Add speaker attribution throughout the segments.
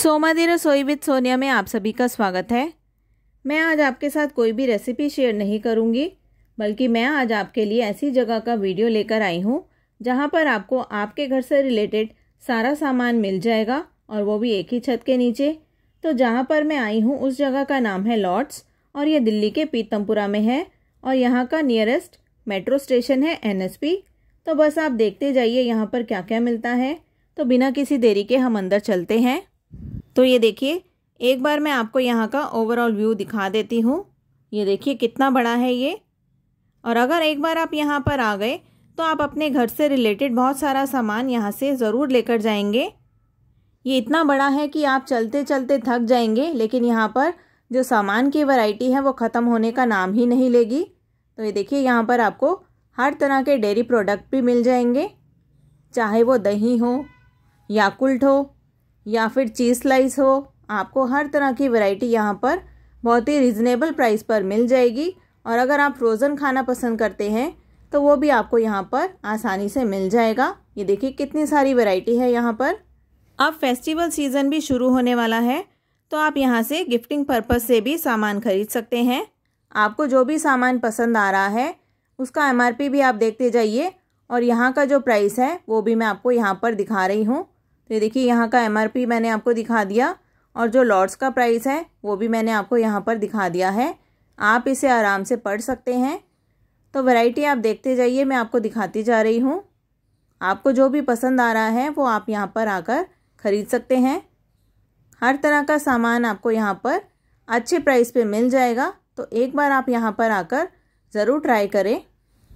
Speaker 1: सोमा दी रसोई विद सोनिया में आप सभी का स्वागत है मैं आज आपके साथ कोई भी रेसिपी शेयर नहीं करूंगी बल्कि मैं आज आपके लिए ऐसी जगह का वीडियो लेकर आई हूं जहां पर आपको आपके घर से रिलेटेड सारा सामान मिल जाएगा और वो भी एक ही छत के नीचे तो जहां पर मैं आई हूं उस जगह का नाम है लॉर्ड्स और ये दिल्ली के पीतमपुरा में है और यहाँ का नियरेस्ट मेट्रो स्टेशन है एनएसपी तो बस आप देखते जाइए यहाँ पर क्या क्या मिलता है तो बिना किसी देरी के हम अंदर चलते हैं तो ये देखिए एक बार मैं आपको यहाँ का ओवरऑल व्यू दिखा देती हूँ ये देखिए कितना बड़ा है ये और अगर एक बार आप यहाँ पर आ गए तो आप अपने घर से रिलेटेड बहुत सारा सामान यहाँ से ज़रूर लेकर जाएंगे ये इतना बड़ा है कि आप चलते चलते थक जाएंगे लेकिन यहाँ पर जो सामान की वैरायटी है वो ख़त्म होने का नाम ही नहीं लेगी तो ये देखिए यहाँ पर आपको हर तरह के डेयरी प्रोडक्ट भी मिल जाएंगे चाहे वो दही हो याकुल्ट हो या फिर चीज़ स्लाइस हो आपको हर तरह की वैरायटी यहाँ पर बहुत ही रिजनेबल प्राइस पर मिल जाएगी और अगर आप फ्रोज़न खाना पसंद करते हैं तो वो भी आपको यहाँ पर आसानी से मिल जाएगा ये देखिए कितनी सारी वैरायटी है यहाँ पर अब फेस्टिवल सीज़न भी शुरू होने वाला है तो आप यहाँ से गिफ्टिंग पर्पज़ से भी सामान खरीद सकते हैं आपको जो भी सामान पसंद आ रहा है उसका एम भी आप देखते जाइए और यहाँ का जो प्राइस है वो भी मैं आपको यहाँ पर दिखा रही हूँ तो देखिए यहाँ का एम मैंने आपको दिखा दिया और जो लॉट्स का प्राइस है वो भी मैंने आपको यहाँ पर दिखा दिया है आप इसे आराम से पढ़ सकते हैं तो वैरायटी आप देखते जाइए मैं आपको दिखाती जा रही हूँ आपको जो भी पसंद आ रहा है वो आप यहाँ पर आकर ख़रीद सकते हैं हर तरह का सामान आपको यहाँ पर अच्छे प्राइस पर मिल जाएगा तो एक बार आप यहाँ पर आकर ज़रूर ट्राई करें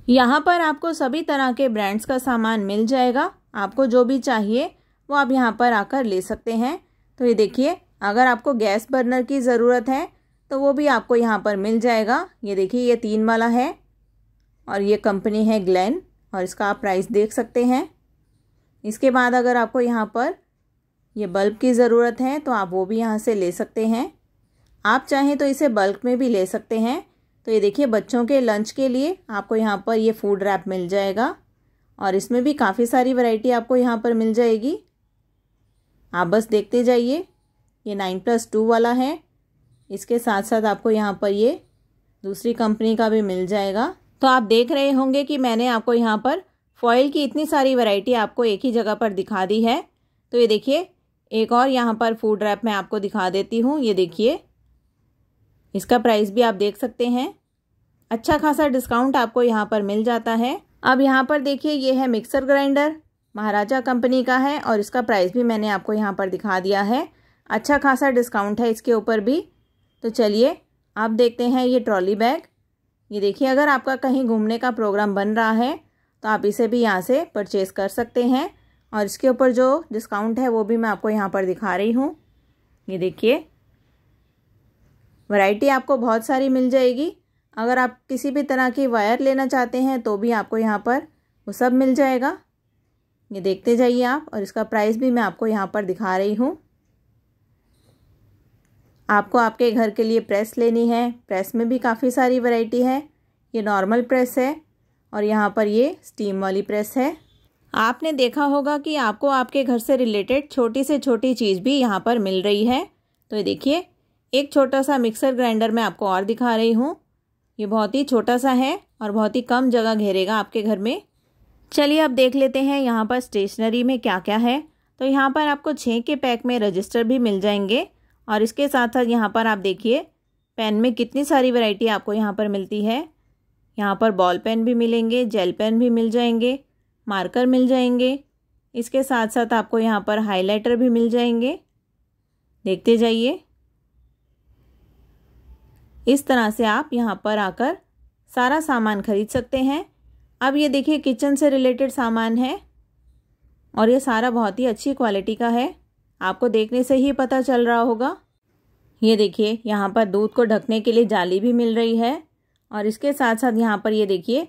Speaker 1: यहाँ पर आपको सभी तरह के ब्रांड्स का सामान मिल जाएगा आपको जो भी चाहिए वो आप यहाँ पर आकर ले सकते हैं तो ये देखिए अगर आपको गैस बर्नर की ज़रूरत है तो वो भी आपको यहाँ पर मिल जाएगा ये देखिए ये तीन वाला है और ये कंपनी है ग्लैन और इसका आप प्राइस देख सकते हैं इसके बाद अगर आपको यहाँ पर ये बल्ब की ज़रूरत है तो आप वो भी यहाँ से ले सकते हैं आप चाहें तो इसे बल्क में भी ले सकते हैं तो ये देखिए बच्चों के लंच के लिए आपको यहाँ पर ये फूड रैप मिल जाएगा और इसमें भी काफ़ी सारी वैरायटी आपको यहाँ पर मिल जाएगी आप बस देखते जाइए ये नाइन प्लस टू वाला है इसके साथ साथ आपको यहाँ पर ये दूसरी कंपनी का भी मिल जाएगा तो आप देख रहे होंगे कि मैंने आपको यहाँ पर फॉइल की इतनी सारी वैरायटी आपको एक ही जगह पर दिखा दी है तो ये देखिए एक और यहाँ पर फूड रैप मैं आपको दिखा देती हूँ ये देखिए इसका प्राइस भी आप देख सकते हैं अच्छा खासा डिस्काउंट आपको यहाँ पर मिल जाता है अब यहाँ पर देखिए ये है मिक्सर ग्राइंडर महाराजा कंपनी का है और इसका प्राइस भी मैंने आपको यहाँ पर दिखा दिया है अच्छा खासा डिस्काउंट है इसके ऊपर भी तो चलिए आप देखते हैं ये ट्रॉली बैग ये देखिए अगर आपका कहीं घूमने का प्रोग्राम बन रहा है तो आप इसे भी यहाँ से परचेज़ कर सकते हैं और इसके ऊपर जो डिस्काउंट है वो भी मैं आपको यहाँ पर दिखा रही हूँ ये देखिए वैरायटी आपको बहुत सारी मिल जाएगी अगर आप किसी भी तरह की वायर लेना चाहते हैं तो भी आपको यहाँ पर वो सब मिल जाएगा ये देखते जाइए आप और इसका प्राइस भी मैं आपको यहाँ पर दिखा रही हूँ आपको आपके घर के लिए प्रेस लेनी है प्रेस में भी काफ़ी सारी वैरायटी है ये नॉर्मल प्रेस है और यहाँ पर ये स्टीम वाली प्रेस है आपने देखा होगा कि आपको आपके घर से रिलेटेड छोटी से छोटी चीज़ भी यहाँ पर मिल रही है तो ये देखिए एक छोटा सा मिक्सर ग्राइंडर मैं आपको और दिखा रही हूँ ये बहुत ही छोटा सा है और बहुत ही कम जगह घेरेगा आपके घर में चलिए अब देख लेते हैं यहाँ पर स्टेशनरी में क्या क्या है तो यहाँ पर आपको छः के पैक में रजिस्टर भी मिल जाएंगे और इसके साथ साथ यहाँ पर आप देखिए पेन में कितनी सारी वैरायटी आपको यहाँ पर मिलती है यहाँ पर बॉल पेन भी मिलेंगे जेल पेन भी मिल जाएंगे मार्कर मिल जाएंगे इसके साथ साथ आपको यहाँ पर हाइलाइटर भी मिल जाएंगे देखते जाइए इस तरह से आप यहाँ पर आकर सारा सामान खरीद सकते हैं अब ये देखिए किचन से रिलेटेड सामान है और ये सारा बहुत ही अच्छी क्वालिटी का है आपको देखने से ही पता चल रहा होगा ये देखिए यहाँ पर दूध को ढकने के लिए जाली भी मिल रही है और इसके साथ साथ यहाँ पर ये देखिए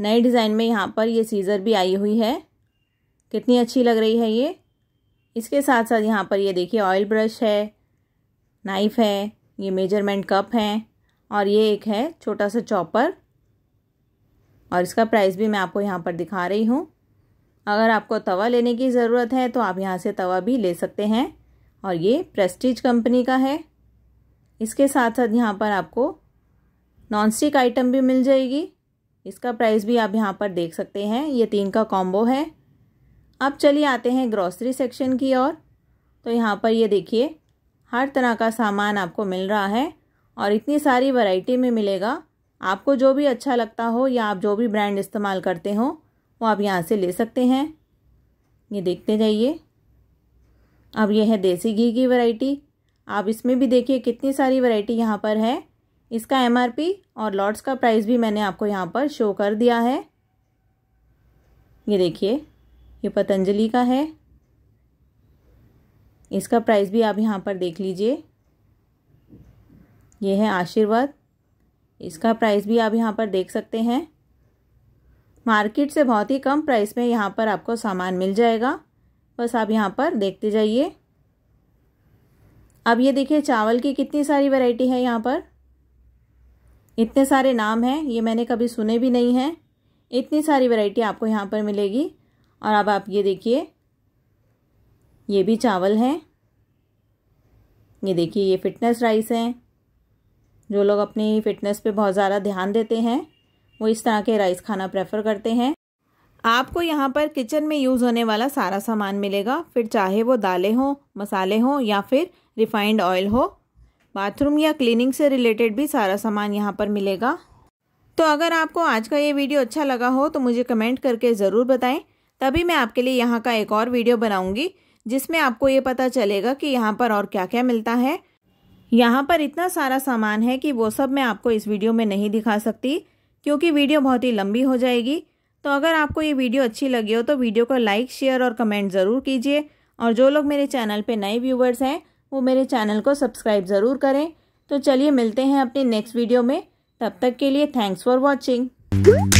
Speaker 1: नए डिज़ाइन में यहाँ पर ये सीज़र भी आई हुई है कितनी अच्छी लग रही है ये इसके साथ साथ यहाँ पर ये देखिए ऑयल ब्रश है नाइफ़ है ये मेजरमेंट कप हैं और ये एक है छोटा सा चॉपर और इसका प्राइस भी मैं आपको यहाँ पर दिखा रही हूँ अगर आपको तवा लेने की ज़रूरत है तो आप यहाँ से तवा भी ले सकते हैं और ये प्रेस्टीज कंपनी का है इसके साथ साथ यहाँ पर आपको नॉन स्टिक आइटम भी मिल जाएगी इसका प्राइस भी आप यहाँ पर देख सकते हैं ये तीन का कॉम्बो है अब चलिए आते हैं ग्रॉसरी सेक्शन की ओर तो यहाँ पर ये देखिए हर तरह का सामान आपको मिल रहा है और इतनी सारी वैरायटी में मिलेगा आपको जो भी अच्छा लगता हो या आप जो भी ब्रांड इस्तेमाल करते हो वो आप यहाँ से ले सकते हैं ये देखते जाइए अब यह है देसी घी की वैरायटी आप इसमें भी देखिए कितनी सारी वैरायटी यहाँ पर है इसका एमआरपी और लॉट्स का प्राइस भी मैंने आपको यहाँ पर शो कर दिया है ये देखिए ये पतंजलि का है इसका प्राइस भी आप यहाँ पर देख लीजिए ये है आशीर्वाद इसका प्राइस भी आप यहाँ पर देख सकते हैं मार्केट से बहुत ही कम प्राइस में यहाँ पर आपको सामान मिल जाएगा बस आप यहाँ पर देखते जाइए अब ये देखिए चावल की कितनी सारी वैरायटी है यहाँ पर इतने सारे नाम हैं ये मैंने कभी सुने भी नहीं हैं इतनी सारी वैरायटी आपको यहाँ पर मिलेगी और अब आप ये देखिए ये भी चावल हैं ये देखिए ये फिटनेस राइस हैं जो लोग अपनी फिटनेस पे बहुत ज़्यादा ध्यान देते हैं वो इस तरह के राइस खाना प्रेफर करते हैं आपको यहाँ पर किचन में यूज़ होने वाला सारा सामान मिलेगा फिर चाहे वो दालें हों मसाले हों या फिर रिफाइंड ऑयल हो बाथरूम या क्लीनिंग से रिलेटेड भी सारा सामान यहाँ पर मिलेगा तो अगर आपको आज का ये वीडियो अच्छा लगा हो तो मुझे कमेंट करके ज़रूर बताएं तभी मैं आपके लिए यहाँ का एक और वीडियो बनाऊँगी जिसमें आपको ये पता चलेगा कि यहाँ पर और क्या क्या मिलता है यहाँ पर इतना सारा सामान है कि वो सब मैं आपको इस वीडियो में नहीं दिखा सकती क्योंकि वीडियो बहुत ही लंबी हो जाएगी तो अगर आपको ये वीडियो अच्छी लगी हो तो वीडियो को लाइक शेयर और कमेंट ज़रूर कीजिए और जो लोग मेरे चैनल पे नए व्यूवर्स हैं वो मेरे चैनल को सब्सक्राइब ज़रूर करें तो चलिए मिलते हैं अपने नेक्स्ट वीडियो में तब तक के लिए थैंक्स फॉर वॉचिंग